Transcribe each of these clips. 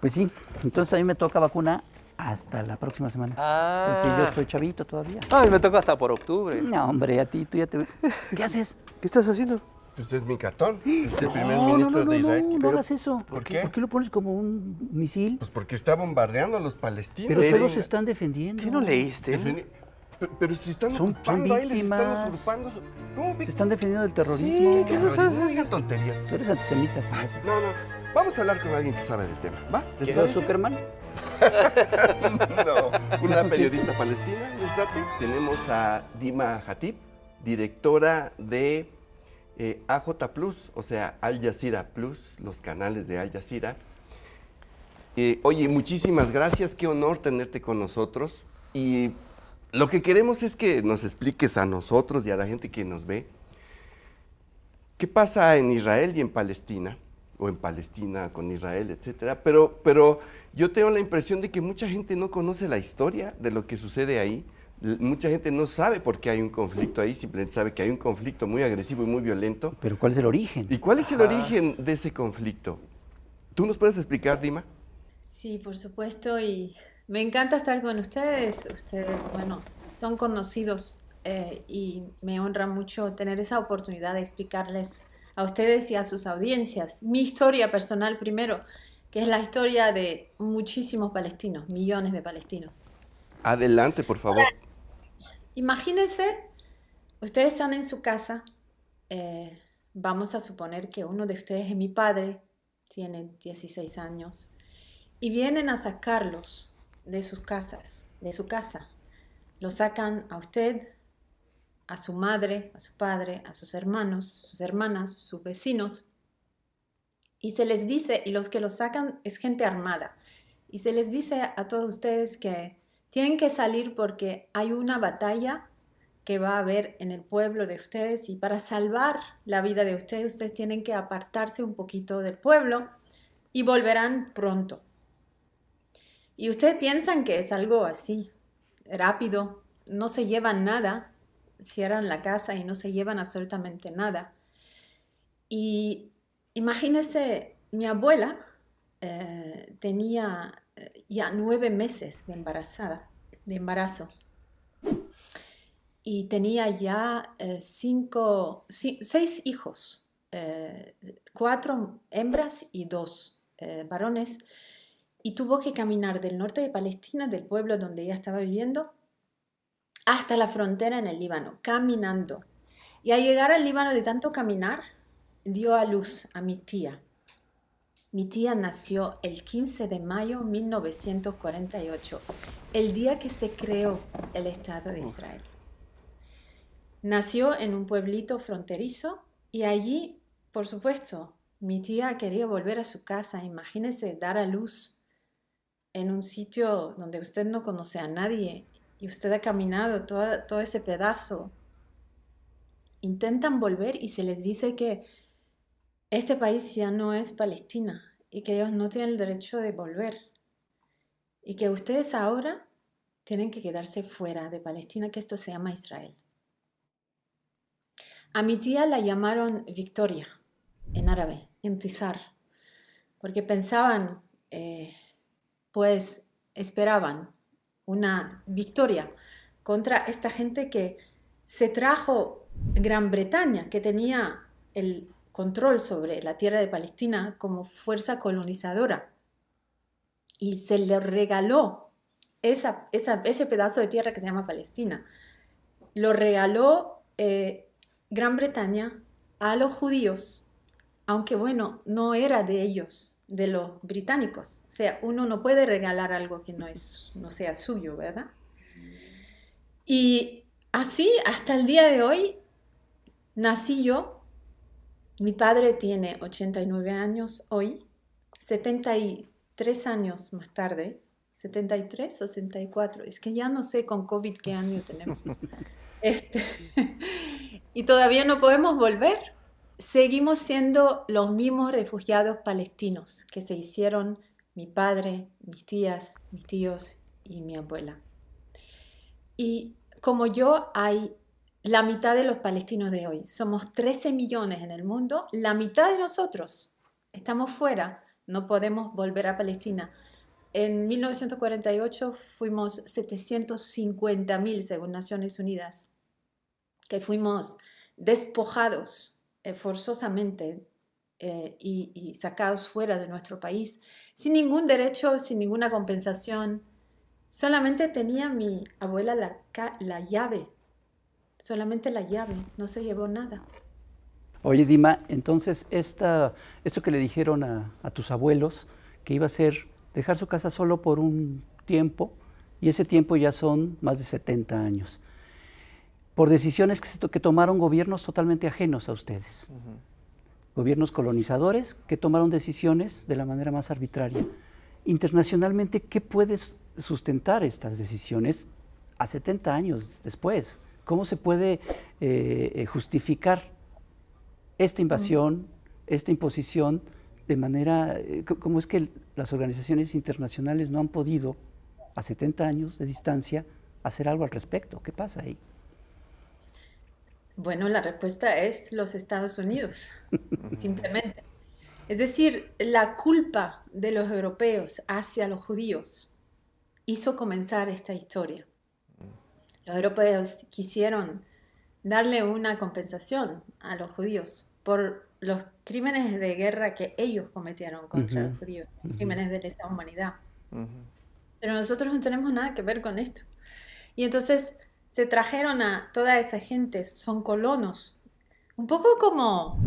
Pues sí, entonces a mí me toca vacuna hasta la próxima semana. Ah. Porque yo estoy chavito todavía. Ay, me toca hasta por octubre. No, hombre, a ti, tú ya te... ¿Qué haces? ¿Qué estás haciendo? Usted es mi catón. es el primer ministro no, no, no, de Israel. No, no hagas eso. ¿Por, qué? ¿Por qué lo pones como un misil? Pues porque está bombardeando a los palestinos. Pero ellos se están defendiendo. ¿Qué no leíste? pero, si están son, ocupando ahí, usurpando. Se están defendiendo del terrorismo. Sí, ¿qué no sabes? No digan tonterías. Tú eres antisemita, No, no. Vamos a hablar con alguien que sabe del tema, ¿va? es Superman? no, una periodista palestina, Tenemos a Dima Hatip directora de eh, AJ Plus, o sea, Al Jazeera Plus, los canales de Al Jazeera. Eh, oye, muchísimas gracias, qué honor tenerte con nosotros. Y lo que queremos es que nos expliques a nosotros y a la gente que nos ve qué pasa en Israel y en Palestina o en Palestina con Israel, etcétera. Pero, pero yo tengo la impresión de que mucha gente no conoce la historia de lo que sucede ahí. Mucha gente no sabe por qué hay un conflicto ahí, simplemente sabe que hay un conflicto muy agresivo y muy violento. Pero ¿cuál es el origen? ¿Y cuál es el origen de ese conflicto? ¿Tú nos puedes explicar, Dima? Sí, por supuesto, y me encanta estar con ustedes. Ustedes, bueno, son conocidos eh, y me honra mucho tener esa oportunidad de explicarles a ustedes y a sus audiencias. Mi historia personal primero, que es la historia de muchísimos palestinos, millones de palestinos. Adelante, por favor. Imagínense, ustedes están en su casa, eh, vamos a suponer que uno de ustedes es mi padre, tiene 16 años, y vienen a sacarlos de sus casas, de su casa. Lo sacan a usted, a su madre, a su padre, a sus hermanos, sus hermanas, sus vecinos. Y se les dice, y los que los sacan es gente armada, y se les dice a todos ustedes que tienen que salir porque hay una batalla que va a haber en el pueblo de ustedes y para salvar la vida de ustedes, ustedes tienen que apartarse un poquito del pueblo y volverán pronto. Y ustedes piensan que es algo así, rápido, no se llevan nada, cierran la casa y no se llevan absolutamente nada. Y imagínese, mi abuela eh, tenía eh, ya nueve meses de embarazada, de embarazo, y tenía ya eh, cinco, seis hijos, cuatro hembras y dos varones, y tuvo que caminar del norte de Palestina, del pueblo donde ella estaba viviendo, hasta la frontera en el Líbano, caminando. Y al llegar al Líbano de tanto caminar, dio a luz a mi tía. Mi tía nació el 15 de mayo de 1948, el día que se creó el Estado de Israel. Nació en un pueblito fronterizo y allí, por supuesto, mi tía quería volver a su casa. Imagínese dar a luz en un sitio donde usted no conoce a nadie y usted ha caminado todo, ese pedazo, intentan volver y se les dice que este país ya no es Palestina y que ellos no tienen el derecho de volver y que ustedes ahora tienen que quedarse fuera de Palestina, que esto se llama Israel. A mi tía la llamaron Victoria en árabe, en tizar, porque pensaban, eh, pues esperaban una victoria contra esta gente que se trajo Gran Bretaña, que tenía el control sobre la tierra de Palestina como fuerza colonizadora. Y se le regaló ese pedazo de tierra que se llama Palestina. Lo regaló eh, Gran Bretaña a los judíos, aunque bueno, no era de ellos, de los británicos. O sea, uno no puede regalar algo que no, es, no sea suyo, ¿verdad? Y así, hasta el día de hoy, nací yo. Mi padre tiene 89 años hoy, 73 años más tarde, 73 o 64, es que ya no sé con COVID qué año tenemos. Este, y todavía no podemos volver seguimos siendo los mismos refugiados palestinos que se hicieron mi padre, mis tías, mis tíos y mi abuela. Y como yo, hay la mitad de los palestinos de hoy. Somos 13 millones en el mundo, la mitad de nosotros estamos fuera, no podemos volver a Palestina. En 1948 fuimos 750 mil, según Naciones Unidas, que fuimos despojados eh, forzosamente eh, y, sacados fuera de nuestro país, sin ningún derecho, sin ninguna compensación. Solamente tenía mi abuela la, llave, solamente la llave, no se llevó nada. Oye, Dima, entonces esto que le dijeron a, a tus abuelos, que iba a ser dejar su casa solo por un tiempo, y ese tiempo ya son más de 70 años por decisiones que, tomaron gobiernos totalmente ajenos a ustedes. Gobiernos colonizadores que tomaron decisiones de la manera más arbitraria. Internacionalmente, ¿qué puede sustentar estas decisiones a 70 años después? ¿Cómo se puede eh, eh, justificar esta invasión, esta imposición? de manera, eh, ¿cómo es que las organizaciones internacionales no han podido, a 70 años de distancia, hacer algo al respecto? ¿Qué pasa ahí? Bueno, la respuesta es los Estados Unidos, simplemente. Es decir, la culpa de los europeos hacia los judíos hizo comenzar esta historia. Los europeos quisieron darle una compensación a los judíos por los crímenes de guerra que ellos cometieron contra los judíos, crímenes de lesa humanidad. Pero nosotros no tenemos nada que ver con esto. Y entonces se trajeron a toda esa gente, son colonos. Un poco como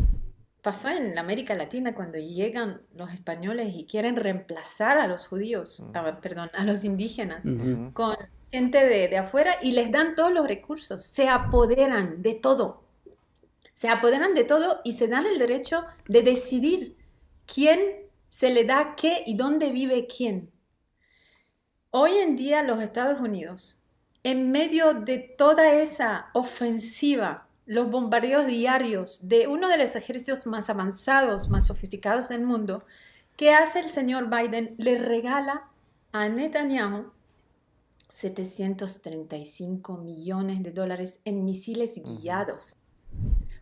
pasó en América Latina cuando llegan los españoles y quieren reemplazar a los judíos, mm. perdón, a los indígenas con gente de, afuera y les dan todos los recursos, se apoderan de todo, se apoderan de todo y se dan el derecho de decidir quién se le da qué y dónde vive quién. Hoy en día los Estados Unidos en medio de toda esa ofensiva, los bombardeos diarios de uno de los ejércitos más avanzados, más sofisticados del mundo, ¿qué hace el señor Biden? Le regala a Netanyahu 735 millones de dólares en misiles guiados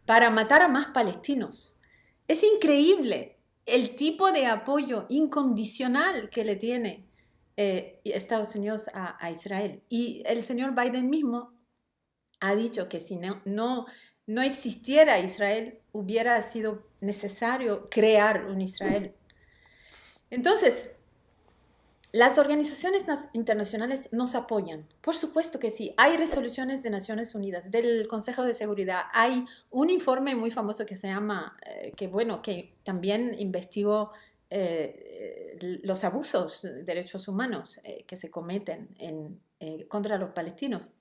para matar a más palestinos. Es increíble el tipo de apoyo incondicional que le tiene eh, Estados Unidos a, Israel. Y el señor Biden mismo ha dicho que si no, no, no existiera Israel, hubiera sido necesario crear un Israel. Entonces, las organizaciones internacionales nos apoyan. Por supuesto que sí. Hay resoluciones de Naciones Unidas, del Consejo de Seguridad. Hay un informe muy famoso que se llama, eh, que bueno, que también investigó eh, eh, los abusos de derechos humanos eh, que se cometen en, contra los palestinos.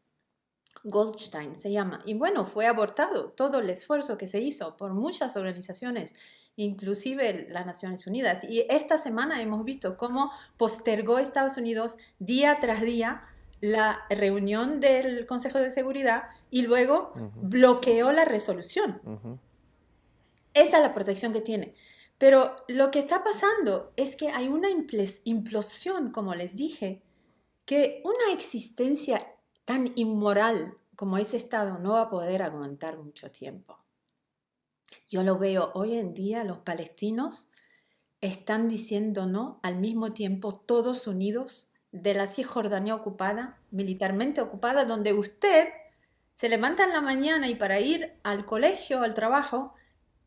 Goldstein se llama. Y bueno, fue abortado todo el esfuerzo que se hizo por muchas organizaciones, inclusive las Naciones Unidas. Y esta semana hemos visto cómo postergó Estados Unidos día tras día la reunión del Consejo de Seguridad y luego bloqueó la resolución. Esa es la protección que tiene. Pero lo que está pasando es que hay una implosión, como les dije, que una existencia tan inmoral como ese Estado no va a poder aguantar mucho tiempo. Yo lo veo hoy en día, los palestinos están diciendo no al mismo tiempo, todos unidos, de la Cisjordania ocupada, militarmente ocupada, donde usted se levanta en la mañana y para ir al colegio, al trabajo,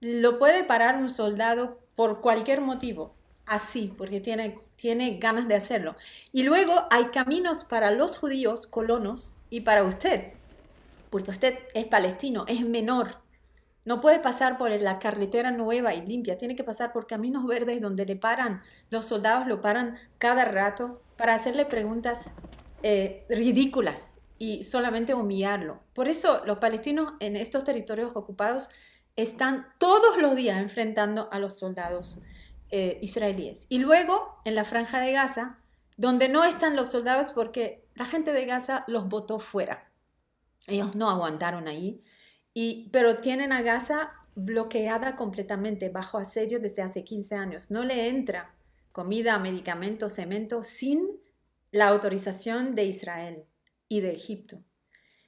lo puede parar un soldado por cualquier motivo, así, porque tiene, tiene ganas de hacerlo. Y luego hay caminos para los judíos colonos y para usted, porque usted es palestino, es menor. No puede pasar por la carretera nueva y limpia, tiene que pasar por caminos verdes donde le paran, los soldados lo paran cada rato para hacerle preguntas eh, ridículas y solamente humillarlo. Por eso los palestinos en estos territorios ocupados están todos los días enfrentando a los soldados eh, israelíes. Y luego en la franja de Gaza, donde no están los soldados porque la gente de Gaza los votó fuera. Ellos no aguantaron ahí, y, pero tienen a Gaza bloqueada completamente bajo asedio desde hace 15 años. No le entra comida, medicamentos, cemento sin la autorización de Israel y de Egipto.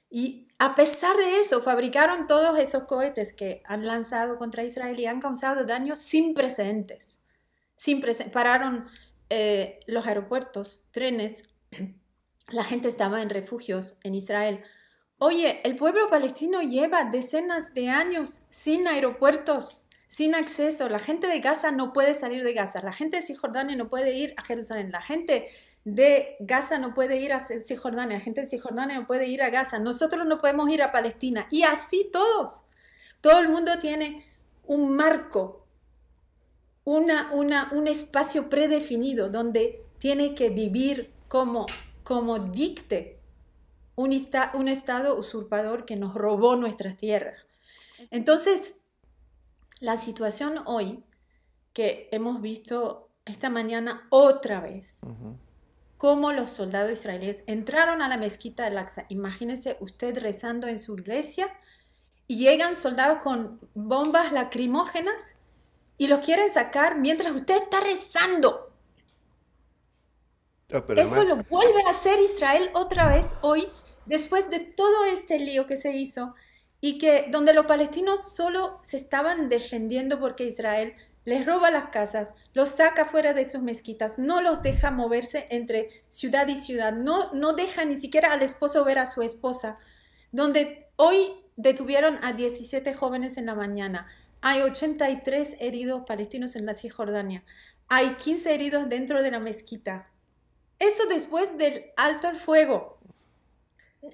Y a pesar de eso, fabricaron todos esos cohetes que han lanzado contra Israel y han causado daños sin precedentes. Sin pararon eh, los aeropuertos, trenes, la gente estaba en refugios en Israel. Oye, el pueblo palestino lleva decenas de años sin aeropuertos, sin acceso. La gente de Gaza no puede salir de Gaza. La gente de Cisjordania no puede ir a Jerusalén. La gente de Gaza no puede ir a Cisjordania, la gente de Cisjordania no puede ir a Gaza, nosotros no podemos ir a Palestina. Y así todos, todo el mundo tiene un marco, una, una, un espacio predefinido donde tiene que vivir como, como dicte un, un Estado usurpador que nos robó nuestras tierras. Entonces, la situación hoy que hemos visto esta mañana otra vez, cómo los soldados israelíes entraron a la mezquita de laxa imagínense usted rezando en su iglesia y llegan soldados con bombas lacrimógenas y los quieren sacar mientras usted está rezando. Ah, Eso lo vuelve a hacer Israel otra vez hoy, después de todo este lío que se hizo y que donde los palestinos solo se estaban defendiendo porque Israel les roba las casas, los saca fuera de sus mezquitas, no los deja moverse entre ciudad y ciudad, no, no deja ni siquiera al esposo ver a su esposa, donde hoy detuvieron a 17 jóvenes en la mañana, hay 83 heridos palestinos en la Cisjordania, hay 15 heridos dentro de la mezquita. Eso después del alto el fuego.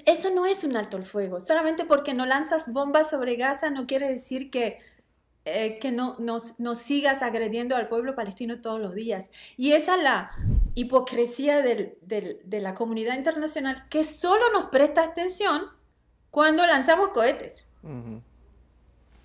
Eso no es un alto el fuego, solamente porque no lanzas bombas sobre Gaza no quiere decir que eh, que no nos, sigas agrediendo al pueblo palestino todos los días. Y esa es la hipocresía de la comunidad internacional que solo nos presta atención cuando lanzamos cohetes.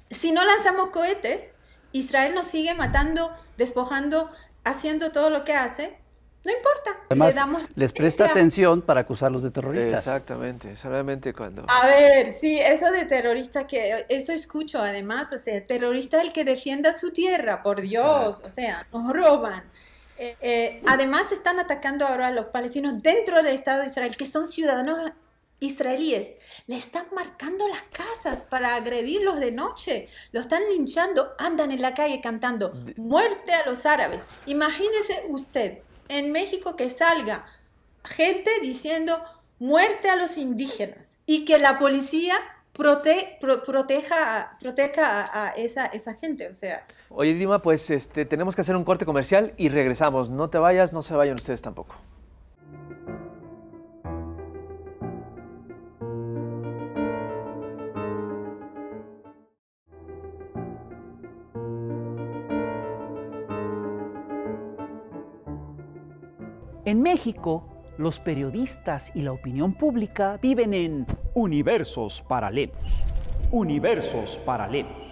Si no lanzamos cohetes, Israel nos sigue matando, despojando, haciendo todo lo que hace no importa. damos les presta atención para acusarlos de terroristas. Exactamente, solamente cuando. A ver, sí, eso de terrorista que eso escucho además, o sea, terrorista el que defienda su tierra, por Dios, o sea, nos roban. Eh, eh, además están atacando ahora a los palestinos dentro del Estado de Israel, que son ciudadanos israelíes. Le están marcando las casas para agredirlos de noche. Lo están linchando, andan en la calle cantando muerte a los árabes. Imagínese usted, en México que salga gente diciendo muerte a los indígenas y que la policía proteja, proteja a, esa, esa gente, o sea. Oye, Dima, pues este, tenemos que hacer un corte comercial y regresamos. No te vayas, no se vayan ustedes tampoco. En México, los periodistas y la opinión pública viven en universos paralelos. Universos paralelos.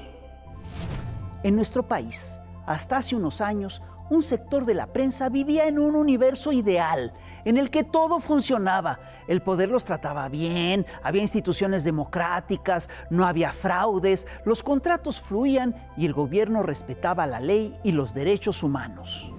En nuestro país, hasta hace unos años, un sector de la prensa vivía en un universo ideal, en el que todo funcionaba. El poder los trataba bien, había instituciones democráticas, no había fraudes, los contratos fluían y el gobierno respetaba la ley y los derechos humanos.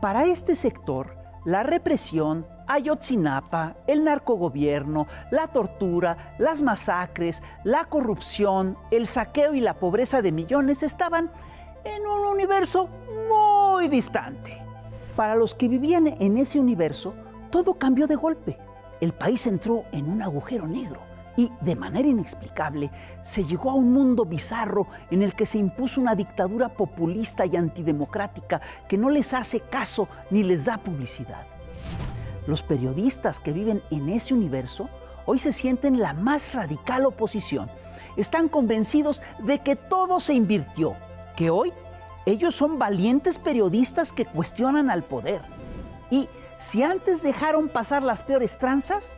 Para este sector, la represión, Ayotzinapa, el narcogobierno, la tortura, las masacres, la corrupción, el saqueo y la pobreza de millones estaban en un universo muy distante. Para los que vivían en ese universo, todo cambió de golpe. El país entró en un agujero negro y, de manera inexplicable, se llegó a un mundo bizarro en el que se impuso una dictadura populista y antidemocrática que no les hace caso ni les da publicidad. Los periodistas que viven en ese universo hoy se sienten la más radical oposición. Están convencidos de que todo se invirtió, que hoy ellos son valientes periodistas que cuestionan al poder. Y si antes dejaron pasar las peores tranzas,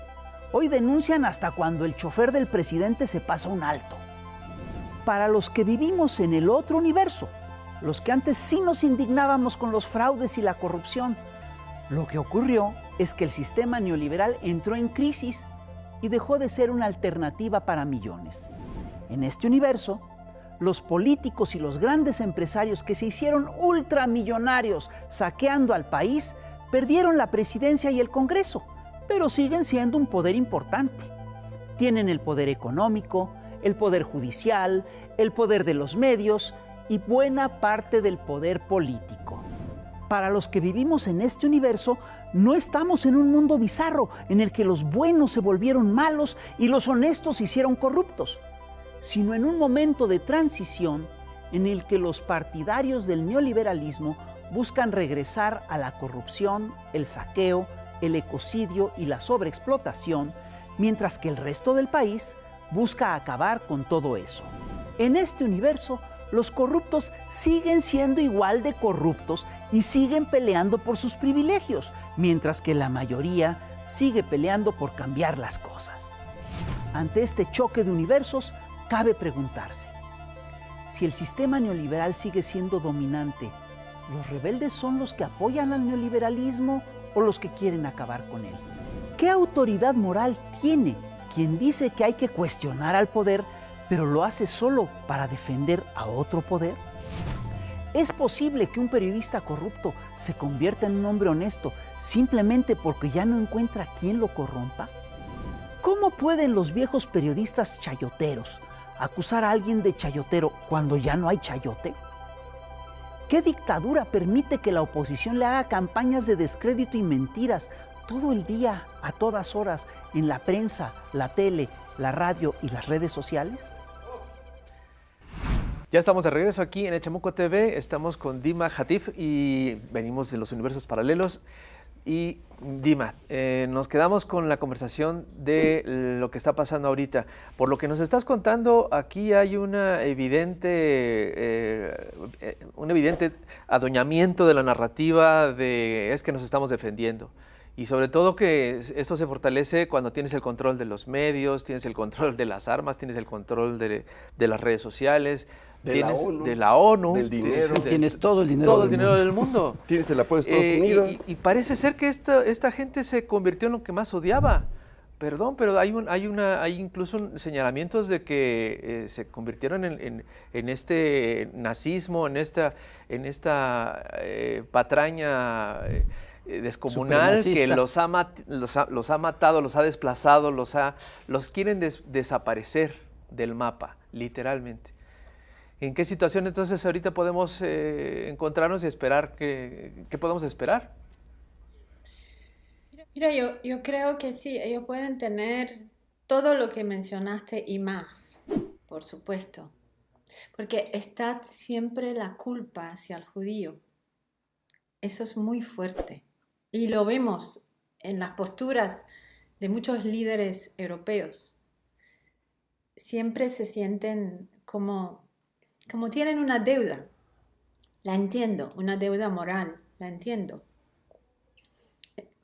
Hoy denuncian hasta cuando el chofer del presidente se pasa un alto. Para los que vivimos en el otro universo, los que antes sí nos indignábamos con los fraudes y la corrupción, lo que ocurrió es que el sistema neoliberal entró en crisis y dejó de ser una alternativa para millones. En este universo, los políticos y los grandes empresarios que se hicieron ultramillonarios saqueando al país perdieron la presidencia y el Congreso pero siguen siendo un poder importante. Tienen el poder económico, el poder judicial, el poder de los medios y buena parte del poder político. Para los que vivimos en este universo, no estamos en un mundo bizarro en el que los buenos se volvieron malos y los honestos se hicieron corruptos, sino en un momento de transición en el que los partidarios del neoliberalismo buscan regresar a la corrupción, el saqueo, el ecocidio y la sobreexplotación, mientras que el resto del país busca acabar con todo eso. En este universo, los corruptos siguen siendo igual de corruptos y siguen peleando por sus privilegios, mientras que la mayoría sigue peleando por cambiar las cosas. Ante este choque de universos, cabe preguntarse, si el sistema neoliberal sigue siendo dominante, ¿los rebeldes son los que apoyan al neoliberalismo o los que quieren acabar con él. ¿Qué autoridad moral tiene quien dice que hay que cuestionar al poder, pero lo hace solo para defender a otro poder? ¿Es posible que un periodista corrupto se convierta en un hombre honesto simplemente porque ya no encuentra quien lo corrompa? ¿Cómo pueden los viejos periodistas chayoteros acusar a alguien de chayotero cuando ya no hay chayote? ¿Qué dictadura permite que la oposición le haga campañas de descrédito y mentiras todo el día, a todas horas, en la prensa, la tele, la radio y las redes sociales? Ya estamos de regreso aquí en Echamuco TV, estamos con Dima Hatif y venimos de los universos paralelos. Y Dima, eh, nos quedamos con la conversación de lo que está pasando ahorita. Por lo que nos estás contando, aquí hay una evidente, eh, eh, un evidente adueñamiento de la narrativa de es que nos estamos defendiendo. Y sobre todo que esto se fortalece cuando tienes el control de los medios, tienes el control de las armas, tienes el control de las redes sociales, de, la ONU, de tienes, todo el dinero, del mundo. Tienes el apoyo de Estados eh, Unidos. Y, parece ser que esta, gente se convirtió en lo que más odiaba. Perdón, pero hay, un, hay, una, hay incluso señalamientos de que eh, se convirtieron en, en, este nazismo, en esta, en esta eh, patraña descomunal que los ha, los ha, matado, los ha desplazado, los, ha, los quieren desaparecer del mapa, literalmente. ¿En qué situación entonces ahorita podemos eh, encontrarnos y esperar? ¿Qué, podemos esperar? Mira, yo, yo creo que sí, ellos pueden tener todo lo que mencionaste y más, por supuesto, porque está siempre la culpa hacia el judío. Eso es muy fuerte. Y lo vemos en las posturas de muchos líderes europeos. Siempre se sienten como como tienen una deuda. La entiendo, una deuda moral, la entiendo.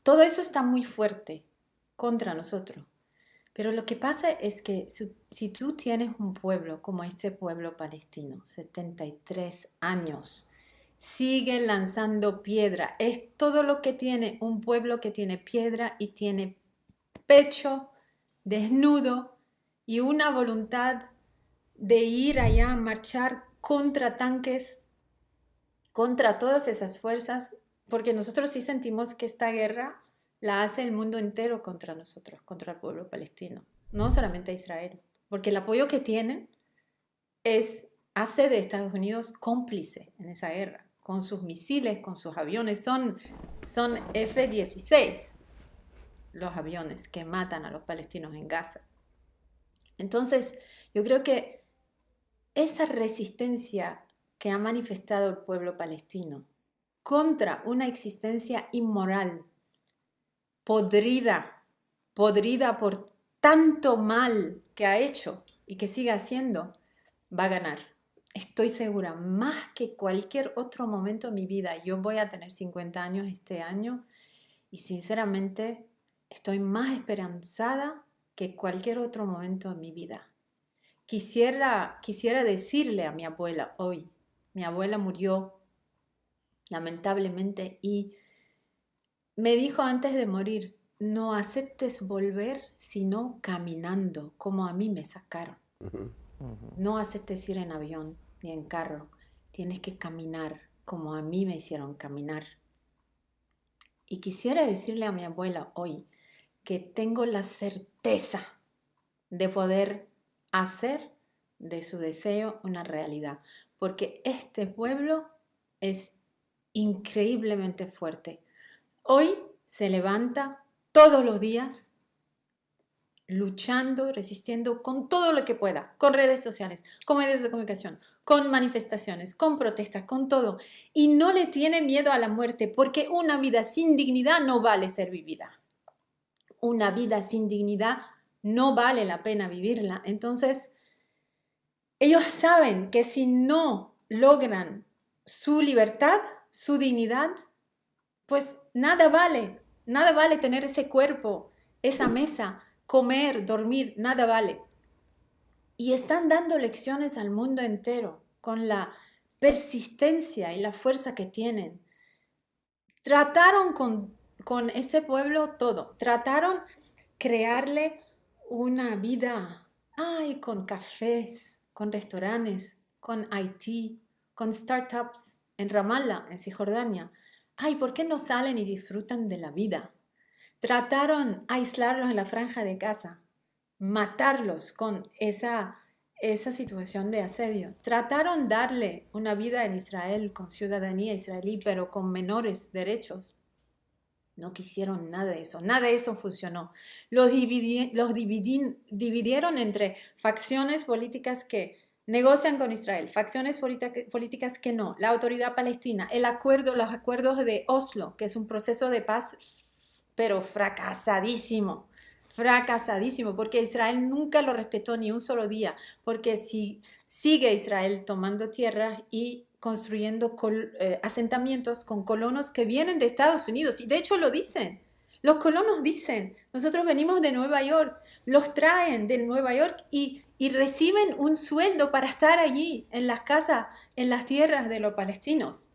Todo eso está muy fuerte contra nosotros. Pero lo que pasa es que si, tú tienes un pueblo como este pueblo palestino, 73 años, sigue lanzando piedra. Es todo lo que tiene un pueblo que tiene piedra y tiene pecho desnudo y una voluntad de ir allá a marchar contra tanques, contra todas esas fuerzas, porque nosotros sí sentimos que esta guerra la hace el mundo entero contra nosotros, contra el pueblo palestino, no solamente a Israel, porque el apoyo que tienen es hace de Estados Unidos cómplice en esa guerra, con sus misiles, con sus aviones, son, son F-16 los aviones que matan a los palestinos en Gaza. Entonces, yo creo que esa resistencia que ha manifestado el pueblo palestino contra una existencia inmoral, podrida, podrida por tanto mal que ha hecho y que sigue haciendo, va a ganar. Estoy segura, más que cualquier otro momento de mi vida, yo voy a tener 50 años este año y sinceramente estoy más esperanzada que cualquier otro momento de mi vida quisiera, quisiera decirle a mi abuela hoy, mi abuela murió lamentablemente y me dijo antes de morir, no aceptes volver sino caminando, como a mí me sacaron. No aceptes ir en avión ni en carro, tienes que caminar, como a mí me hicieron caminar. Y quisiera decirle a mi abuela hoy que tengo la certeza de poder hacer de su deseo una realidad, porque este pueblo es increíblemente fuerte. Hoy se levanta todos los días luchando, resistiendo con todo lo que pueda, con redes sociales, con medios de comunicación, con manifestaciones, con protestas, con todo. Y no le tiene miedo a la muerte, porque una vida sin dignidad no vale ser vivida. Una vida sin dignidad no vale la pena vivirla. Entonces, ellos saben que si no logran su libertad, su dignidad, pues nada vale, nada vale tener ese cuerpo, esa mesa, comer, dormir, nada vale. Y están dando lecciones al mundo entero con la persistencia y la fuerza que tienen. Trataron con, con este pueblo todo, trataron crearle una vida, ay, con cafés, con restaurantes, con IT, con startups en Ramallah, en Cisjordania. Ay, ¿por qué no salen y disfrutan de la vida? Trataron aislarlos en la franja de casa, matarlos con esa, esa situación de asedio. Trataron darle una vida en Israel con ciudadanía israelí, pero con menores derechos, no quisieron nada de eso, nada de eso funcionó. Los, los dividieron entre facciones políticas que negocian con Israel, facciones políticas que no, la autoridad palestina, el acuerdo, los acuerdos de Oslo, que es un proceso de paz, pero fracasadísimo, fracasadísimo, porque Israel nunca lo respetó ni un solo día, porque si sigue Israel tomando tierras y construyendo eh, asentamientos con colonos que vienen de Estados Unidos. Y de hecho lo dicen. Los colonos dicen, nosotros venimos de Nueva York, los traen de Nueva York y, reciben un sueldo para estar allí, en las casas, en las tierras de los palestinos.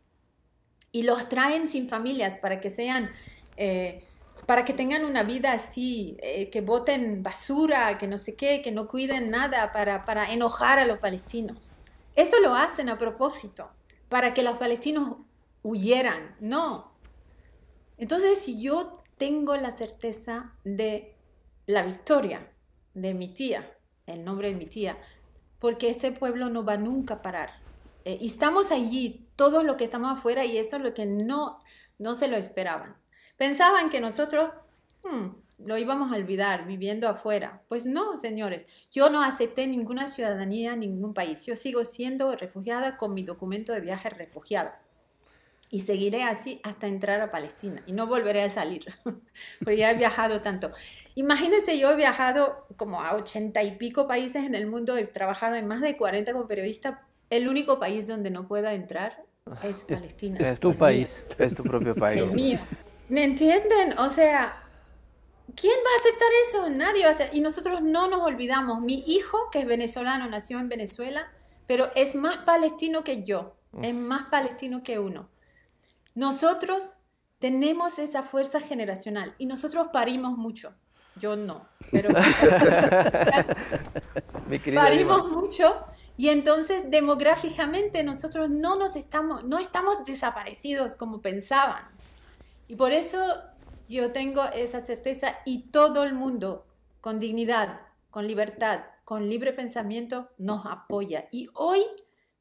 Y los traen sin familias para que sean... Eh, para que tengan una vida así, eh, que boten basura, que no sé qué, que no cuiden nada para enojar a los palestinos. Eso lo hacen a propósito para que los palestinos huyeran, no. Entonces, si yo tengo la certeza de la victoria de mi tía, el nombre de mi tía, porque este pueblo no va nunca a parar. Eh, y estamos allí, todos los que estamos afuera, y eso es lo que no, no se lo esperaban. Pensaban que nosotros, hmm, lo íbamos a olvidar viviendo afuera. Pues no, señores, yo no acepté ninguna ciudadanía en ningún país. Yo sigo siendo refugiada con mi documento de viaje refugiada. Y seguiré así hasta entrar a Palestina y no volveré a salir, porque ya he viajado tanto. Imagínense, yo he viajado como a ochenta y pico países en el mundo, he trabajado en más de 40 como periodista. El único país donde no pueda entrar es Palestina. es tu país, es tu propio país. Es mío. ¿Me entienden? O sea, ¿Quién va a aceptar eso? Nadie va a aceptar. Y nosotros no nos olvidamos. Mi hijo, que es venezolano, nació en Venezuela, pero es más palestino que yo. Es más palestino que uno. Nosotros tenemos esa fuerza generacional y nosotros parimos mucho. Yo no, pero Mi parimos mucho y entonces demográficamente nosotros no nos estamos no estamos desaparecidos como pensaban. Y por eso yo tengo esa certeza y todo el mundo con dignidad, con libertad, con libre pensamiento nos apoya. Y hoy,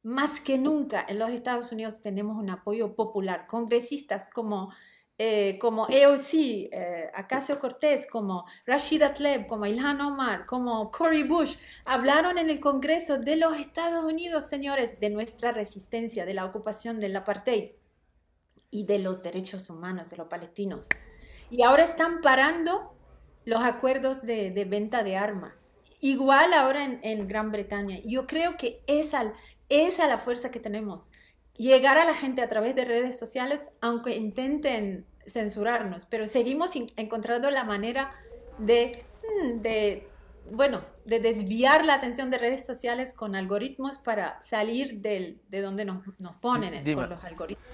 más que nunca, en los Estados Unidos tenemos un apoyo popular. Congresistas como, EOC, eh, como eh, Acacio Cortés, como Rashida Tlaib, como Ilhan Omar, como Cory Bush, hablaron en el Congreso de los Estados Unidos, señores, de nuestra resistencia, de la ocupación del apartheid y de los derechos humanos de los palestinos. Y ahora están parando los acuerdos de, venta de armas. Igual ahora en, Gran Bretaña. Yo creo que esa, es la fuerza que tenemos. Llegar a la gente a través de redes sociales, aunque intenten censurarnos, pero seguimos encontrando la manera mm, de, bueno, de desviar la atención de redes sociales con algoritmos para salir de donde nos, ponen los algoritmos.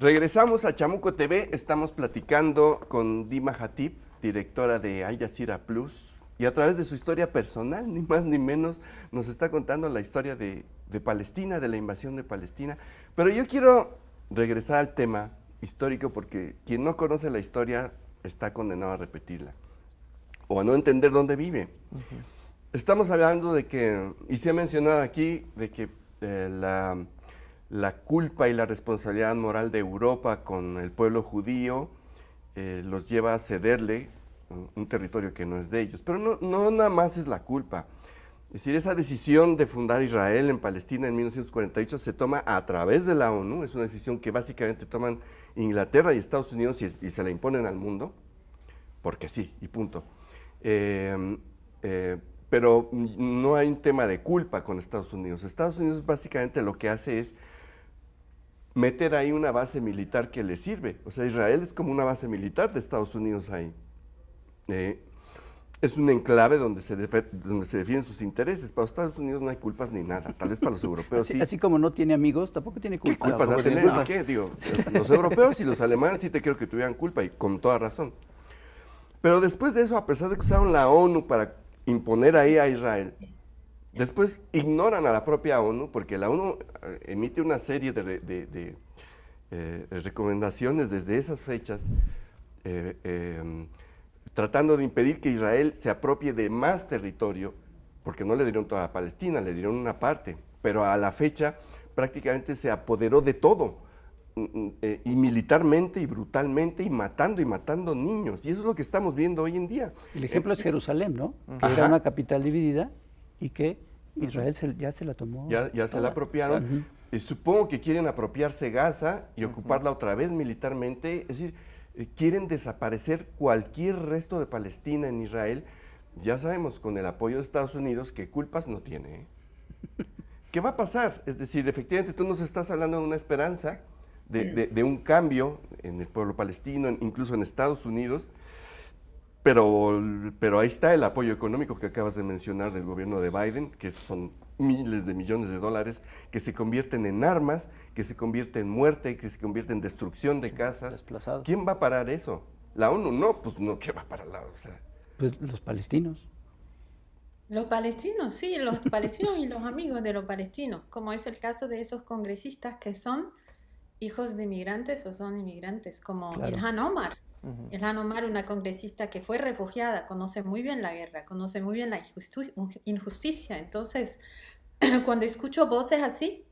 Regresamos a Chamuco TV, estamos platicando con Dima Hatip, directora de Al Jazeera Plus, y a través de su historia personal, ni más ni menos, nos está contando la historia de, Palestina, de la invasión de Palestina. Pero yo quiero regresar al tema histórico porque quien no conoce la historia está condenado a repetirla o a no entender dónde vive. Estamos hablando de que, y se ha mencionado aquí, de que eh, la la culpa y la responsabilidad moral de Europa con el pueblo judío eh, los lleva a cederle un territorio que no es de ellos. Pero no, no nada más es la culpa. Es decir, esa decisión de fundar Israel en Palestina en 1948 se toma a través de la ONU, es una decisión que básicamente toman Inglaterra y Estados Unidos y, se la imponen al mundo, porque sí, y punto. Em, eh, pero no hay un tema de culpa con Estados Unidos. Estados Unidos básicamente lo que hace es meter ahí una base militar que le sirve. O sea, Israel es como una base militar de Estados Unidos ahí. ¿eh? es un enclave donde se, donde se defienden sus intereses. Para Estados Unidos no hay culpas ni nada, tal vez para los europeos sí. Así como no tiene amigos, tampoco tiene culpas. ¿Qué culpas a tener? ¿Qué? Digo, los europeos y los alemanes sí te quiero que tuvieran culpa y con toda razón. Pero después de eso, a pesar de que usaron la ONU para imponer ahí a Israel, Después ignoran a la propia ONU, porque la ONU eh, emite una serie de, eh, recomendaciones desde esas fechas, eh, em, tratando de impedir que Israel se apropie de más territorio, porque no le dieron toda la Palestina, le dieron una parte, pero a la fecha prácticamente se apoderó de todo, mm, mm, y militarmente y brutalmente y matando y matando niños. Y eso es lo que estamos viendo hoy en día. El ejemplo es Jerusalén, ¿no? Que era una capital dividida y que Israel ya se la tomó. Ya, se la apropiaron. Supongo que quieren apropiarse Gaza y ocuparla otra vez militarmente. Es decir, eh, quieren desaparecer cualquier resto de Palestina en Israel. Ya sabemos con el apoyo de Estados Unidos que culpas no tiene. ¿eh? ¿Qué va a pasar? Es decir, efectivamente tú nos estás hablando de una esperanza, de, un cambio en el pueblo palestino, incluso en Estados Unidos, pero, pero ahí está el apoyo económico que acabas de mencionar del gobierno de Biden, que son miles de millones de dólares, que se convierten en armas, que se convierten en muerte, que se convierten en destrucción de casas. ¿Quién va a parar eso? ¿La ONU? No, pues no, ¿qué va a parar la o Pues los palestinos. Los palestinos, sí, los palestinos y los amigos de los palestinos, como es el caso de esos congresistas que son hijos de inmigrantes o son inmigrantes, como el Ilhan Omar, es Omar, una congresista que fue refugiada, conoce muy bien la guerra, conoce muy bien la injusticia. Entonces, cuando escucho voces así,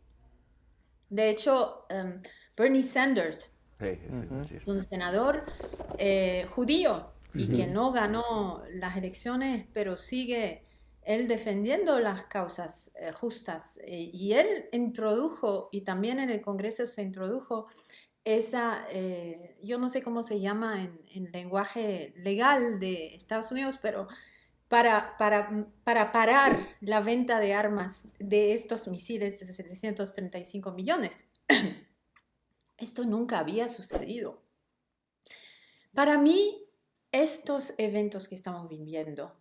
de hecho, em, Bernie Sanders, un senador eh, judío y que no ganó las elecciones, pero sigue él defendiendo las causas eh, justas. Eh, y él introdujo, y también en el Congreso se introdujo esa, eh, yo no sé cómo se llama en, lenguaje legal de Estados Unidos, pero para, para, mm, para parar la venta de armas de estos misiles de 735 millones. Esto nunca había sucedido. Para mí, estos eventos que estamos viviendo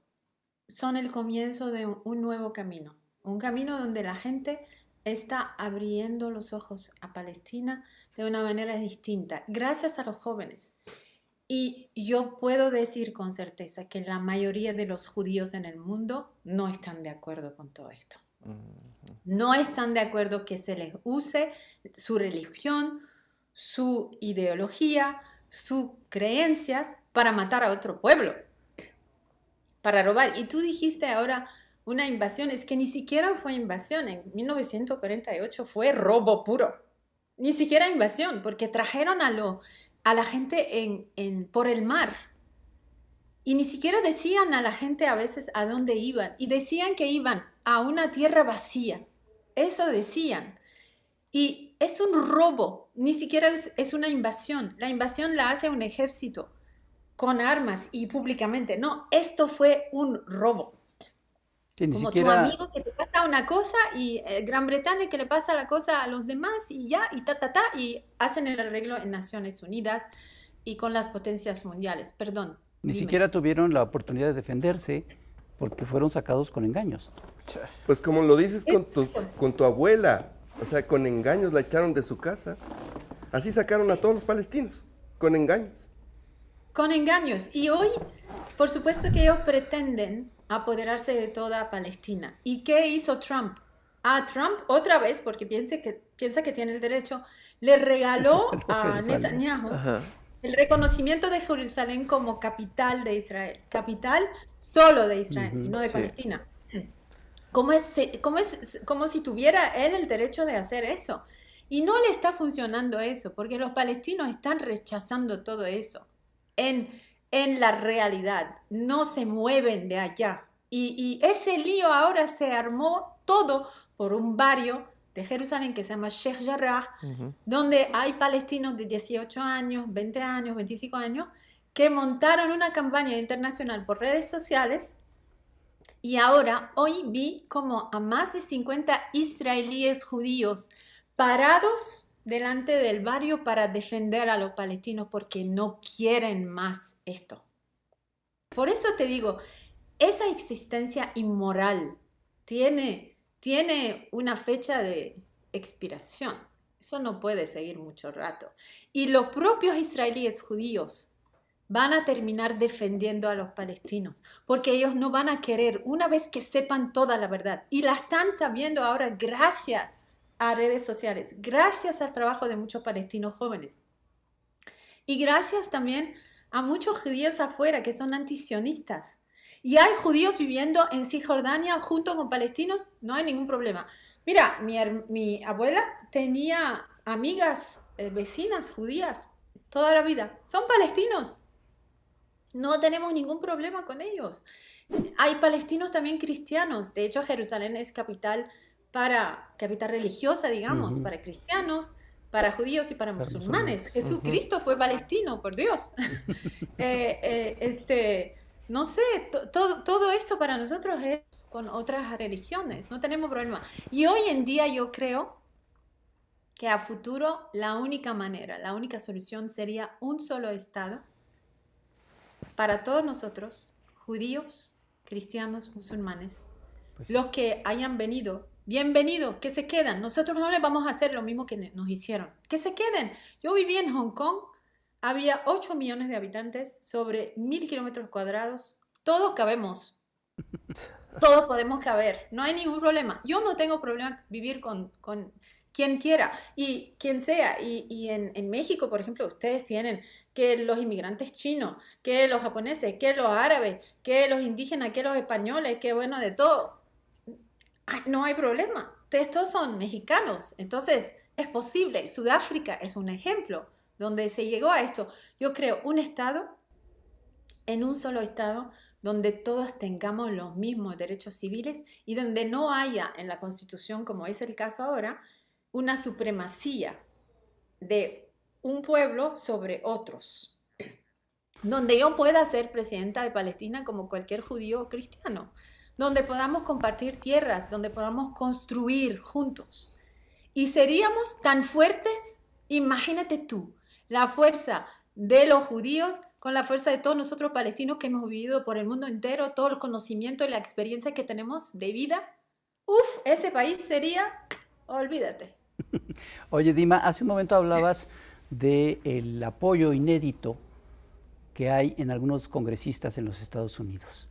son el comienzo de un nuevo camino, un camino donde la gente está abriendo los ojos a Palestina de una manera distinta, gracias a los jóvenes. Y yo puedo decir con certeza que la mayoría de los judíos en el mundo no están de acuerdo con todo esto. No están de acuerdo que se les use su religión, su ideología, sus creencias para matar a otro pueblo, para robar. Y tú dijiste ahora, una invasión, es que ni siquiera fue invasión, en 1948 fue robo puro, ni siquiera invasión, porque trajeron a, lo, a la gente en, en, por el mar. Y ni siquiera decían a la gente a veces a dónde iban. Y decían que iban a una tierra vacía. Eso decían. Y es un robo, ni siquiera es una invasión. La invasión la hace un ejército con armas y públicamente. No, esto fue un robo. Sí, como tu amigo que le pasa una cosa y eh, Gran Bretaña que le pasa la cosa a los demás y ya, y ta, ta, ta, y hacen el arreglo en Naciones Unidas y con las potencias mundiales. Perdón. Ni siquiera tuvieron la oportunidad de defenderse porque fueron sacados con engaños. Pues como lo dices con tu, con tu abuela, o sea, con engaños la echaron de su casa. Así sacaron a todos los palestinos, con engaños. Con engaños. Y hoy, por supuesto que ellos pretenden apoderarse de toda Palestina. ¿Y qué hizo Trump? A Trump otra vez, porque piensa que, piensa que tiene el derecho, le regaló a Netanyahu el reconocimiento de Jerusalén como capital de Israel, capital solo de Israel, no de Palestina. ¿Cómo es, cómo es, como si tuviera él el derecho de hacer eso. Y no le está funcionando eso, porque los palestinos están rechazando todo eso. En en la realidad, no se mueven de allá. Y, ese lío ahora se armó todo por un barrio de Jerusalén que se llama Sheikh Jarrah, donde hay palestinos de 18 años, 20 años, 25 años, que montaron una campaña internacional por redes sociales y ahora hoy vi como a más de 50 israelíes judíos parados delante del barrio para defender a los palestinos porque no quieren más esto. Por eso te digo, esa existencia inmoral tiene, tiene una fecha de expiración. Eso no puede seguir mucho rato. Y los propios israelíes judíos van a terminar defendiendo a los palestinos, porque ellos no van a querer, una vez que sepan toda la verdad, y la están sabiendo ahora gracias a redes sociales, gracias al trabajo de muchos palestinos jóvenes. Y gracias también a muchos judíos afuera que son antisionistas. Y hay judíos viviendo en Cisjordania junto con palestinos, no hay ningún problema. Mira, mi, abuela tenía amigas, eh, vecinas judías toda la vida. Son palestinos. No tenemos ningún problema con ellos. Hay palestinos también cristianos. De hecho, Jerusalén es capital para capital religiosa, digamos, para cristianos, para judíos y para musulmanes. Jesucristo fue palestino, por Dios. Eh, eh, este, no sé, todo esto para nosotros es con otras religiones, no tenemos problema. Y hoy en día yo creo que a futuro la única manera, la única solución sería un solo Estado para todos nosotros, judíos, cristianos, musulmanes, pues los que hayan venido bienvenidos, que se quedan. Nosotros no les vamos a hacer lo mismo que nos hicieron. Que se queden. Yo viví en Hong Kong, había 8 millones de habitantes sobre mil kilómetros cuadrados. Todos cabemos. Todos podemos caber. No hay ningún problema. Yo no tengo problema vivir con, quien quiera y quien sea. Y, en, en, México, por ejemplo, ustedes tienen que los inmigrantes chinos, que los japoneses, que los árabes, que los indígenas, que los españoles, que bueno, de todo Ah, no hay problema, estos son mexicanos, entonces es posible. Sudáfrica es un ejemplo donde se llegó a esto. Yo creo un Estado, en un solo Estado, donde todos tengamos los mismos derechos civiles y donde no haya en la Constitución, como es el caso ahora, una supremacía de un pueblo sobre otros. Donde yo pueda ser presidenta de Palestina como cualquier judío o cristiano donde podamos compartir tierras, donde podamos construir juntos. Y seríamos tan fuertes, imagínate tú, la fuerza de los judíos con la fuerza de todos nosotros palestinos que hemos vivido por el mundo entero, todo el conocimiento y la experiencia que tenemos de vida. Uf, ese país sería, olvídate. Oye, Dima, hace un momento hablabas del el apoyo inédito que hay en algunos congresistas en los Estados Unidos.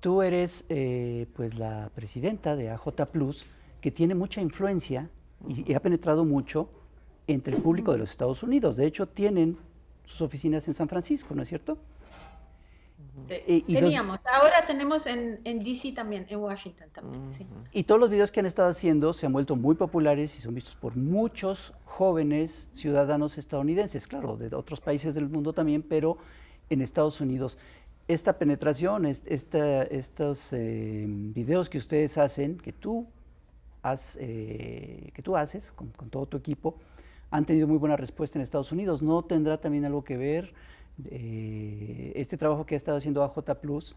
Tú eres eh, pues la presidenta de AJ Plus, que tiene mucha influencia y, ha penetrado mucho entre el público de los Estados Unidos. De hecho, tienen sus oficinas en San Francisco, ¿no es cierto? Eh, teníamos, ahora tenemos en, DC también, en Washington también. Y todos los videos que han estado haciendo se han vuelto muy populares y son vistos por muchos jóvenes ciudadanos estadounidenses, claro, de otros países del mundo también, pero en Estados Unidos esta penetración, estos em, videos que ustedes hacen, que tú, eh, haces con, todo tu equipo, han tenido muy buena respuesta en Estados Unidos. ¿No tendrá también algo que ver eh, este trabajo que ha estado haciendo AJ Plus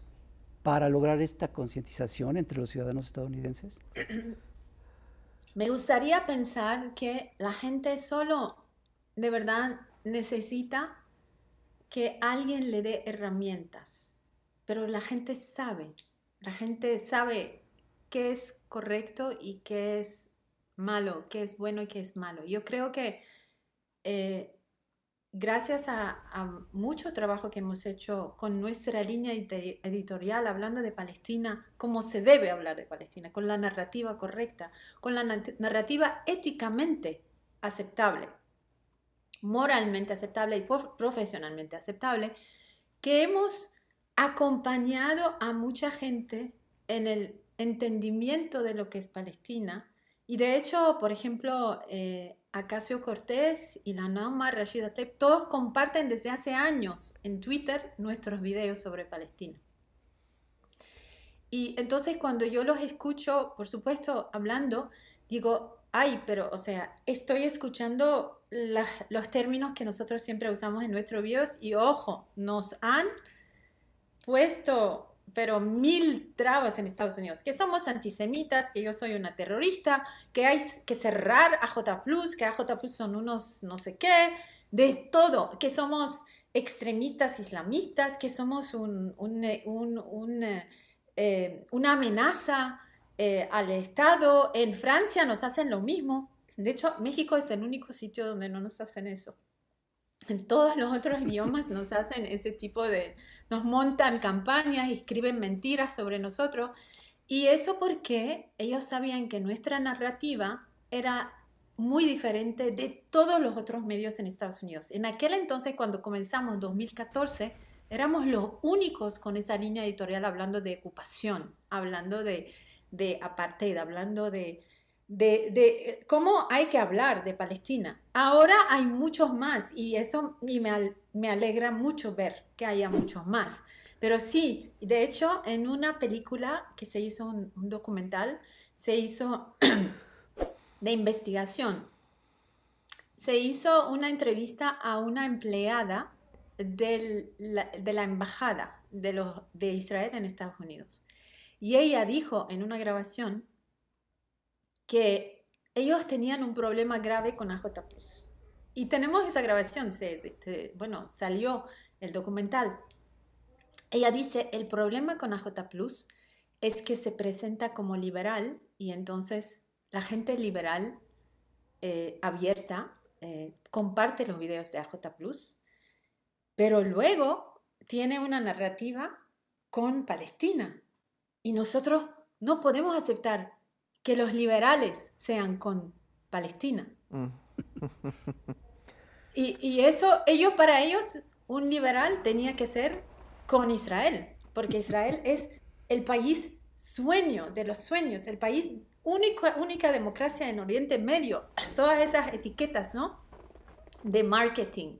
para lograr esta concientización entre los ciudadanos estadounidenses? Me gustaría pensar que la gente solo de verdad necesita que alguien le dé herramientas, pero la gente sabe, la gente sabe qué es correcto y qué es malo, qué es bueno y qué es malo. Yo creo que eh, gracias a, a, mucho trabajo que hemos hecho con nuestra línea editorial hablando de Palestina, como se debe hablar de Palestina, con la narrativa correcta, con la narrativa éticamente aceptable moralmente aceptable y profesionalmente aceptable, que hemos acompañado a mucha gente en el entendimiento de lo que es Palestina. Y de hecho, por ejemplo, eh, Acacio Cortés y la Noma Rashida Tep, todos comparten desde hace años en Twitter nuestros videos sobre Palestina. Y entonces cuando yo los escucho, por supuesto, hablando, digo, ay, pero, o sea, estoy escuchando los términos que nosotros siempre usamos en nuestro videos y ojo, nos han puesto pero mil trabas en Estados Unidos, que somos antisemitas, que yo soy una terrorista, que hay que cerrar a J que a J son unos no sé qué, de todo, que somos extremistas islamistas, que somos un, eh, una amenaza eh, al Estado. En Francia nos hacen lo mismo. De hecho, México es el único sitio donde no nos hacen eso. En todos los otros idiomas nos hacen ese tipo de, nos montan campañas, escriben mentiras sobre nosotros. Y eso porque ellos sabían que nuestra narrativa era muy diferente de todos los otros medios en Estados Unidos. En aquel entonces, cuando comenzamos, 2014, éramos los únicos con esa línea editorial hablando de ocupación, hablando de de apartheid, hablando de, eh, cómo hay que hablar de Palestina. Ahora hay muchos más y eso me, alegra mucho ver que haya muchos más. Pero sí, de hecho, en una película que se hizo un, documental, se hizo de investigación. Se hizo una entrevista a una empleada de la embajada de, de Israel en Estados Unidos. Y ella dijo en una grabación que ellos tenían un problema grave con AJ Y tenemos esa grabación, bueno, salió el documental. Ella dice, el problema con AJ es que se presenta como liberal y entonces la gente liberal eh, abierta eh, comparte los videos de AJ pero luego tiene una narrativa con Palestina y nosotros no podemos aceptar que los liberales sean con Palestina. Mm. y, eso, ellos para ellos, un liberal tenía que ser con Israel, porque Israel es el país sueño de los sueños, el país único, única democracia en Oriente Medio, todas esas etiquetas, ¿no? De marketing.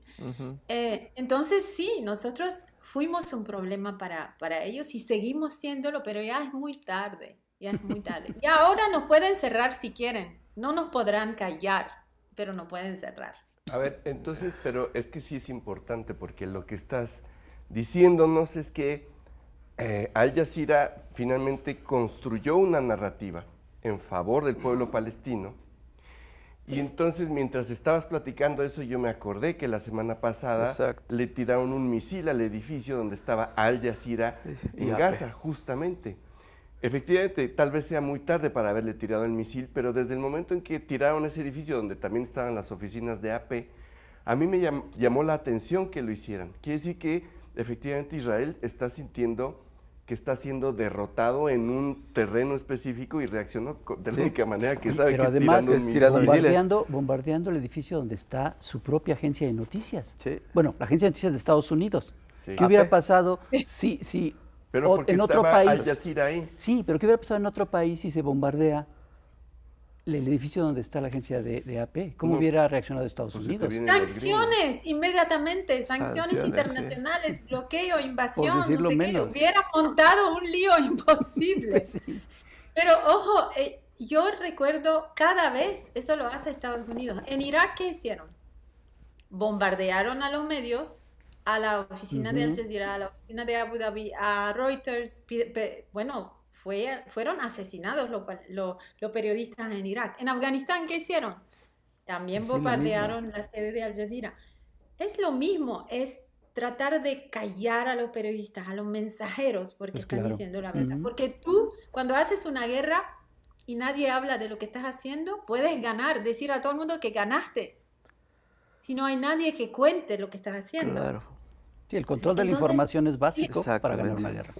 Eh, entonces, sí, nosotros fuimos un problema para, ellos y seguimos siéndolo, pero ya es muy tarde, ya es muy tarde. Y ahora nos pueden cerrar si quieren, no nos podrán callar, pero no pueden cerrar. A ver, entonces, pero es que sí es importante porque lo que estás diciéndonos es que eh, Al Jazeera finalmente construyó una narrativa en favor del pueblo palestino y entonces mientras estabas platicando eso, yo me acordé que la semana pasada le tiraron un misil al edificio donde estaba Al Jazeera en Gaza, justamente. Efectivamente, tal vez sea muy tarde para haberle tirado el misil, pero desde el momento en que tiraron ese edificio donde también estaban las oficinas de AP, a mí me llamó la atención que lo hicieran. Quiere decir que efectivamente Israel está sintiendo que está siendo derrotado en un terreno específico y reaccionó de la única manera que sabe que además es tirando, bombardeando, bombardeando, el edificio donde está su propia agencia de noticias. Bueno, la agencia de noticias de Estados Unidos. ¿Qué hubiera ah, pasado sí sí pero porque en otro país? Sí, pero ¿qué hubiera pasado en otro país si se bombardea el edificio donde está la agencia de, AP. ¿Cómo hubiera reaccionado Estados pues Unidos? Sanciones inmediatamente, sanciones, internacionales, bloqueo, invasión, no sé qué. Hubiera montado un lío imposible. Pues Pero ojo, eh, yo recuerdo cada vez, eso lo hace Estados Unidos. En Irak, ¿qué hicieron? Bombardearon a los medios, a la oficina de Al a la oficina de Abu Dhabi, a Reuters, bueno, fueron asesinados los, periodistas en Irak. En Afganistán, ¿qué hicieron? También bombardearon la sede de Al Jazeera. Es lo mismo, es tratar de callar a los periodistas, a los mensajeros, porque pues están diciendo la verdad. Porque tú, cuando haces una guerra y nadie habla de lo que estás haciendo, puedes ganar, decir a todo el mundo que ganaste. Si no hay nadie que cuente lo que estás haciendo. Claro. Sí, el control de la información es básico para ganar una guerra.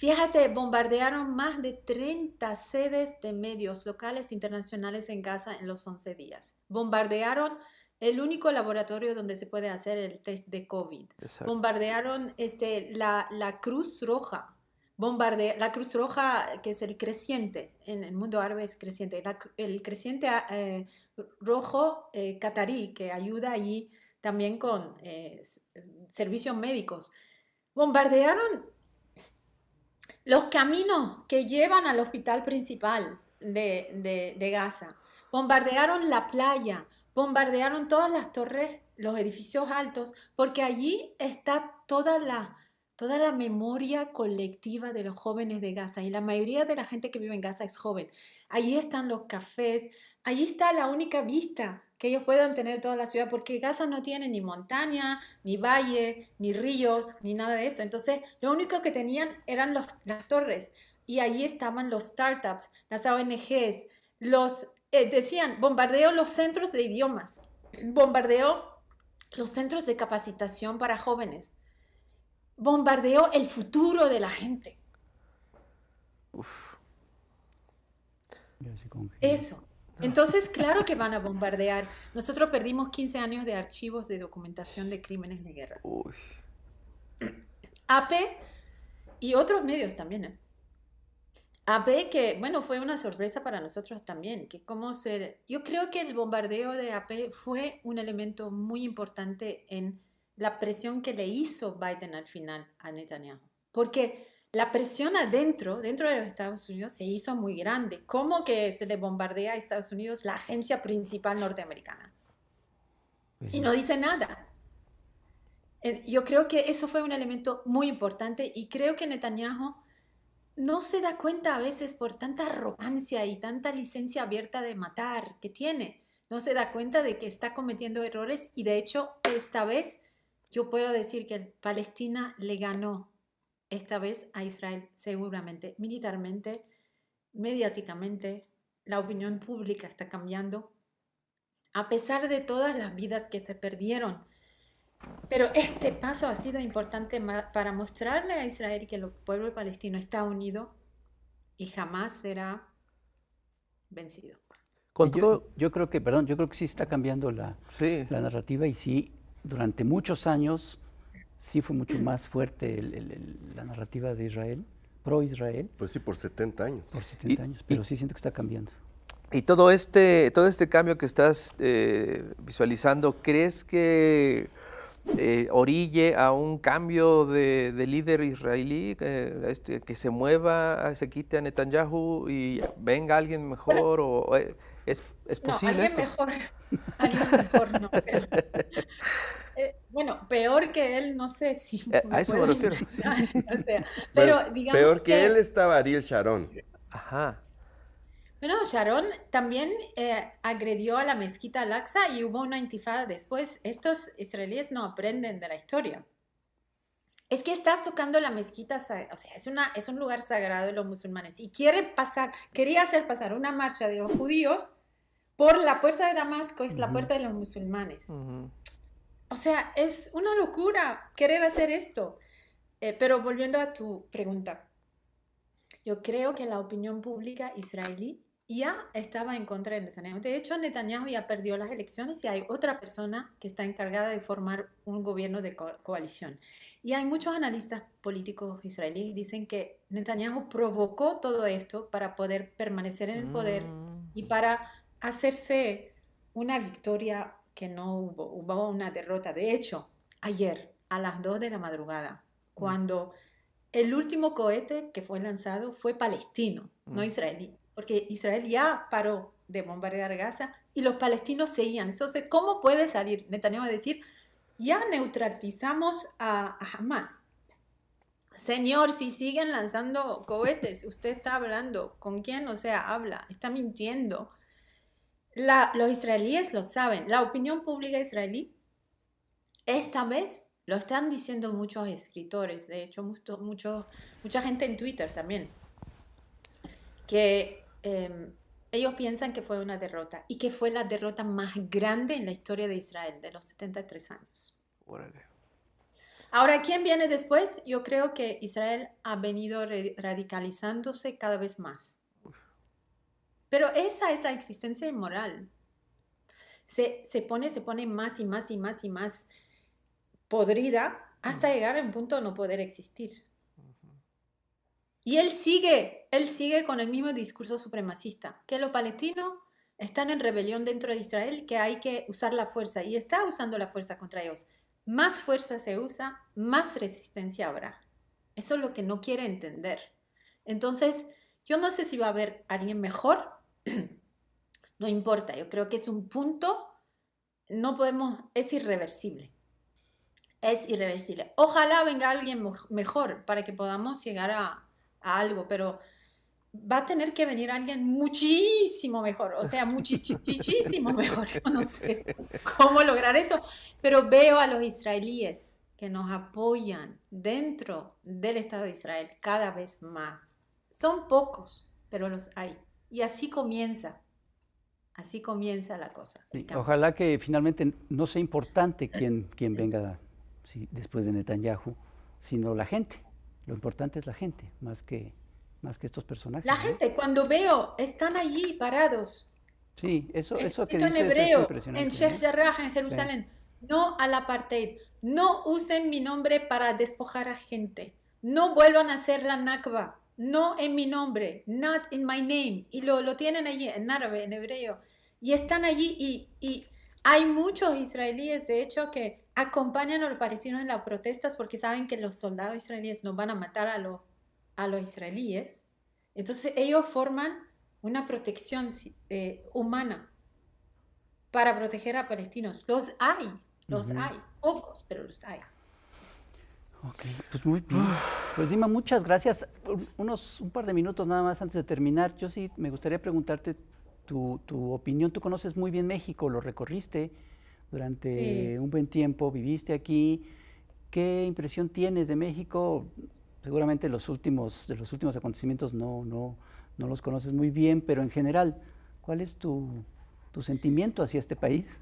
Fíjate, bombardearon más de 30 sedes de medios locales e internacionales en Gaza en los 11 días. Bombardearon el único laboratorio donde se puede hacer el test de COVID. Bombardearon este, la, Cruz Roja. la Cruz Roja, que es el creciente, en el mundo árabe es creciente, el creciente ah, eh, rojo catarí, eh, que ayuda allí también con eh, servicios médicos. Bombardearon los caminos que llevan al hospital principal de, Gaza. Bombardearon la playa, bombardearon todas las torres, los edificios altos, porque allí está toda la, toda la memoria colectiva de los jóvenes de Gaza y la mayoría de la gente que vive en Gaza es joven. Allí están los cafés, allí está la única vista que ellos puedan tener toda la ciudad, porque Gaza no tiene ni montaña, ni valle, ni ríos, ni nada de eso. Entonces, lo único que tenían eran las torres y ahí estaban los startups, las ONGs, los, eh, decían, bombardeó los centros de idiomas, bombardeó los centros de capacitación para jóvenes, bombardeó el futuro de la gente. Eso. Entonces, claro que van a bombardear. Nosotros perdimos 15 años de archivos de documentación de crímenes de guerra. AP y otros medios también. ¿eh? AP que, bueno, fue una sorpresa para nosotros también, que cómo ser. Yo creo que el bombardeo de AP fue un elemento muy importante en la presión que le hizo Biden al final a Netanyahu. Porque la presión adentro, dentro de los Estados Unidos, se hizo muy grande. ¿Cómo que se le bombardea a Estados Unidos la agencia principal norteamericana? Y no dice nada. Eh, yo creo que eso fue un elemento muy importante y creo que Netanyahu no se da cuenta a veces por tanta arrogancia y tanta licencia abierta de matar que tiene. No se da cuenta de que está cometiendo errores y de hecho esta vez yo puedo decir que Palestina le ganó esta vez a Israel seguramente, militarmente, mediáticamente, la opinión pública está cambiando, a pesar de todas las vidas que se perdieron. Pero este paso ha sido importante para mostrarle a Israel que el pueblo palestino está unido y jamás será vencido. Con todo, yo creo que, perdón, yo creo que sí está cambiando la, la narrativa y sí, durante muchos años sí fue mucho más fuerte la narrativa de Israel, pro-Israel. Pues sí, por 70 años. Por 70 años, pero sí siento que está cambiando. Y todo este, todo este cambio que estás eh, visualizando, ¿crees que eh, orille a un cambio de, líder israelí, eh, este, que se mueva, se quite a Netanyahu y venga alguien mejor? o, ¿Es, posible no, ¿alguien Mejor, alguien mejor no. Eh, bueno, peor que él, no sé si. Eh, a eso me refiero. pero, digamos peor que, él estaba Ariel Sharon. Ajá. Bueno, Sharon también eh, agredió a la mezquita Al-Aqsa y hubo una intifada después. Estos israelíes no aprenden de la historia. Es que está tocando la mezquita, o sea, es, una, es un lugar sagrado de los musulmanes y quiere pasar, quería hacer pasar una marcha de los judíos por la puerta de Damasco, es la puerta de los musulmanes. Ajá. O sea, es una locura querer hacer esto. Eh, pero volviendo a tu pregunta, yo creo que la opinión pública israelí ya estaba en contra de Netanyahu. De hecho, Netanyahu ya perdió las elecciones y hay otra persona que está encargada de formar un gobierno de coalición. Y hay muchos analistas políticos israelíes que dicen que Netanyahu provocó todo esto para poder permanecer en el poder mm. y para hacerse una victoria que no hubo, una derrota. De hecho, ayer a las 2 de la madrugada, mm. cuando el último cohete que fue lanzado fue palestino, no mm. israelí, porque Israel ya paró de bombardear Gaza y los palestinos seguían. Entonces, ¿cómo puede salir Netanyahu a decir, ya neutralizamos a, a Hamas? Señor, si siguen lanzando cohetes, usted está hablando, ¿con quién? O sea, habla, está mintiendo los israelíes lo saben, la opinión pública israelí esta vez lo están diciendo muchos escritores, de hecho mucha gente en Twitter también, que em, ellos piensan que fue una derrota y que fue la derrota más grande en la historia de Israel de los 73 años. Ahora, ¿quién viene después? Yo creo que Israel ha venido radicalizándose cada vez más. Pero esa existencia inmoral. Se, pone, se pone más y más y más y más podrida hasta llegar a punto de no poder existir. Y él sigue, él sigue con el mismo discurso supremacista, que los palestinos están en rebelión dentro de Israel, que hay que usar la fuerza y está usando la fuerza contra ellos. Más fuerza se usa, más resistencia habrá. Eso es lo que no quiere entender. Entonces, yo no sé si va a haber alguien mejor no importa, yo creo que es un punto, no podemos, es irreversible. Es irreversible. Ojalá venga alguien mejor para que podamos llegar a, algo, pero va a tener que venir alguien muchísimo mejor, o sea, muchísimo mejor. No sé cómo lograr eso, pero veo a los israelíes que nos apoyan dentro del Estado de Israel cada vez más. Son pocos, pero los hay. Y así comienza, así comienza la cosa. Ojalá que finalmente no sea importante quién venga después de Netanyahu, sino la gente. Lo importante es la gente, más que, más que estos personajes. La gente, cuando veo, están allí parados. Sí, eso, eso que dice, en hebreo, en Sheikh Jarrah, en Jerusalén. No al apartheid. No usen mi nombre para despojar a gente. No vuelvan a hacer la Nakba no en mi nombre, not in my name. Y lo, lo tienen allí en árabe, en hebreo. Y están allí y, y hay muchos israelíes, de hecho, que acompañan a los palestinos en las protestas porque saben que los soldados israelíes no van a matar a, los, a los israelíes. Entonces ellos forman una protección eh, humana para proteger a palestinos. Los hay, los hay, pocos, pero los hay. Ok, pues muy bien. Pues Dima, muchas gracias. Unos, un par de minutos nada más antes de terminar. Yo sí me gustaría preguntarte tu, tu opinión. Tú conoces muy bien México, lo recorriste durante un buen tiempo, viviste aquí. ¿Qué impresión tienes de México? Seguramente los últimos, de los últimos acontecimientos no, no, no los conoces muy bien, pero en general, ¿cuál es tu, tu sentimiento hacia este país?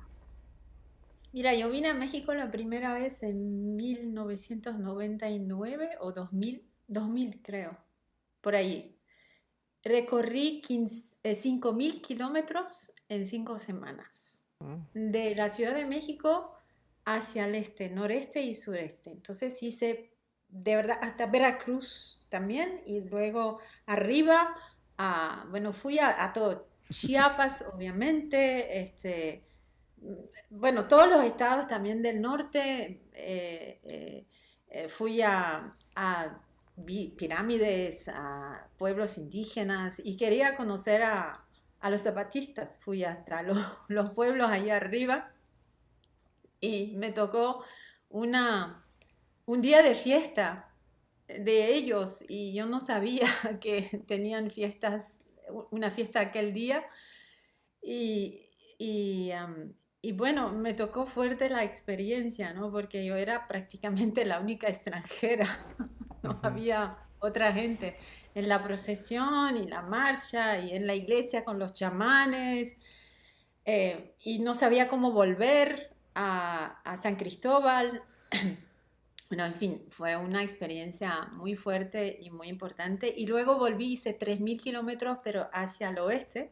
Mira, yo vine a México la primera vez en 1999 o 2000, 2000 creo, por allí. Recorrí 5.000 eh, kilómetros en 5 semanas, mm. de la Ciudad de México hacia el este, noreste y sureste. Entonces hice de verdad hasta Veracruz también y luego arriba, a, ah, bueno, fui a, a todo, Chiapas obviamente, este, bueno, todos los estados también del norte, eh, eh, eh, fui a, pirámides, a pueblos indígenas y quería conocer a, los zapatistas. Fui hasta los, pueblos allá arriba y me tocó una, un día de fiesta de ellos y yo no sabía que tenían fiestas, una fiesta aquel día y, y, y bueno, me tocó fuerte la experiencia, ¿no? Porque yo era prácticamente la única extranjera, no había otra gente en la procesión y la marcha y en la iglesia con los chamanes eh, y no sabía cómo volver a, a San Cristóbal. Bueno, en fin, fue una experiencia muy fuerte y muy importante. Y luego volví, hice 3.000 kilómetros, pero hacia el oeste,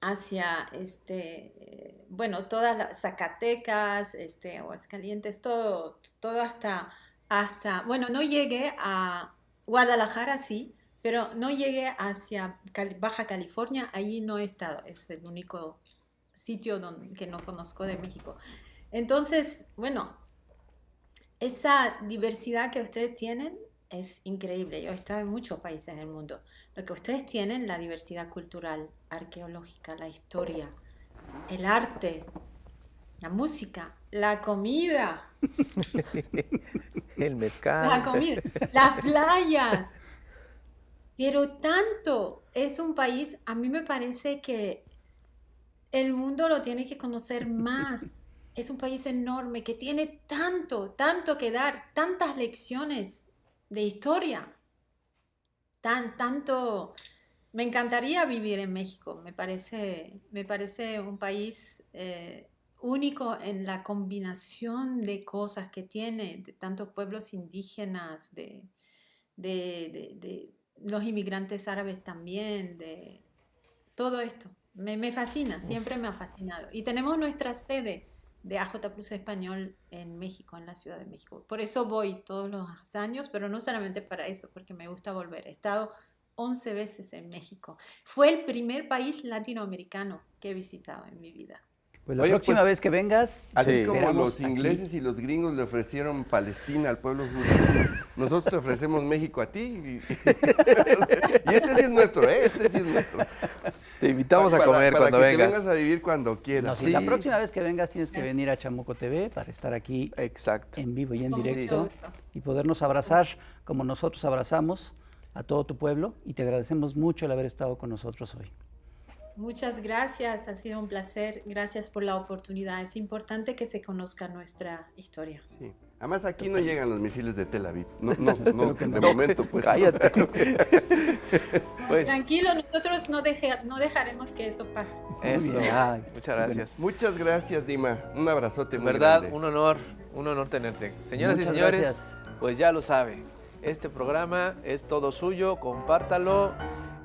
hacia, este, bueno, todas las Zacatecas, este, Aguascalientes, todo, todo hasta, hasta, bueno, no llegué a Guadalajara, sí, pero no llegué hacia Baja California, ahí no he estado, es el único sitio donde, que no conozco de México. Entonces, bueno, esa diversidad que ustedes tienen es increíble. Yo he estado en muchos países en el mundo. Lo que ustedes tienen, la diversidad cultural, arqueológica, la historia, el arte, la música, la comida. el mercado. La comida, las playas. Pero tanto es un país, a mí me parece que el mundo lo tiene que conocer más. Es un país enorme que tiene tanto, tanto que dar, tantas lecciones de historia. Tan, tanto, me encantaría vivir en México, me parece, me parece un país eh, único en la combinación de cosas que tiene, de tantos pueblos indígenas, de, los inmigrantes árabes también, de todo esto. me fascina, siempre me ha fascinado. Y tenemos nuestra sede de AJ Plus Español en México, en la Ciudad de México. Por eso voy todos los años, pero no solamente para eso, porque me gusta volver. He estado 11 veces en México. Fue el primer país latinoamericano que he visitado en mi vida. Pues la próxima pues, vez que vengas, así como los ingleses y los gringos le ofrecieron Palestina al pueblo judío, nosotros te ofrecemos México a ti. Y, y este sí es nuestro, ¿eh? este sí es nuestro. Te invitamos a comer cuando vengas. Te vengas a vivir cuando quieras. La próxima vez que vengas tienes que venir a Chamoco TV para estar aquí Exacto. en vivo y en directo y podernos abrazar como nosotros abrazamos a todo tu pueblo y te agradecemos mucho el haber estado con nosotros hoy. Muchas gracias, ha sido un placer. Gracias por la oportunidad. Es importante que se conozca nuestra historia. Sí. Además, aquí no llegan los misiles de Tel Aviv. No, no, de momento, pues. Cállate. Pues. Tranquilo, nosotros no, dejaremos que eso pase. Eso. muchas gracias. Muchas gracias, Dima. Un abrazote verdad, un honor, un honor tenerte. Señoras y señores, pues ya lo sabe. Este programa es todo suyo, compártalo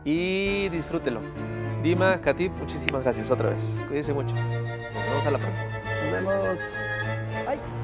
y disfrútelo. Dima, Katip, muchísimas gracias otra vez. Cuídense mucho. Nos vemos a la próxima. Nos vemos. Bye.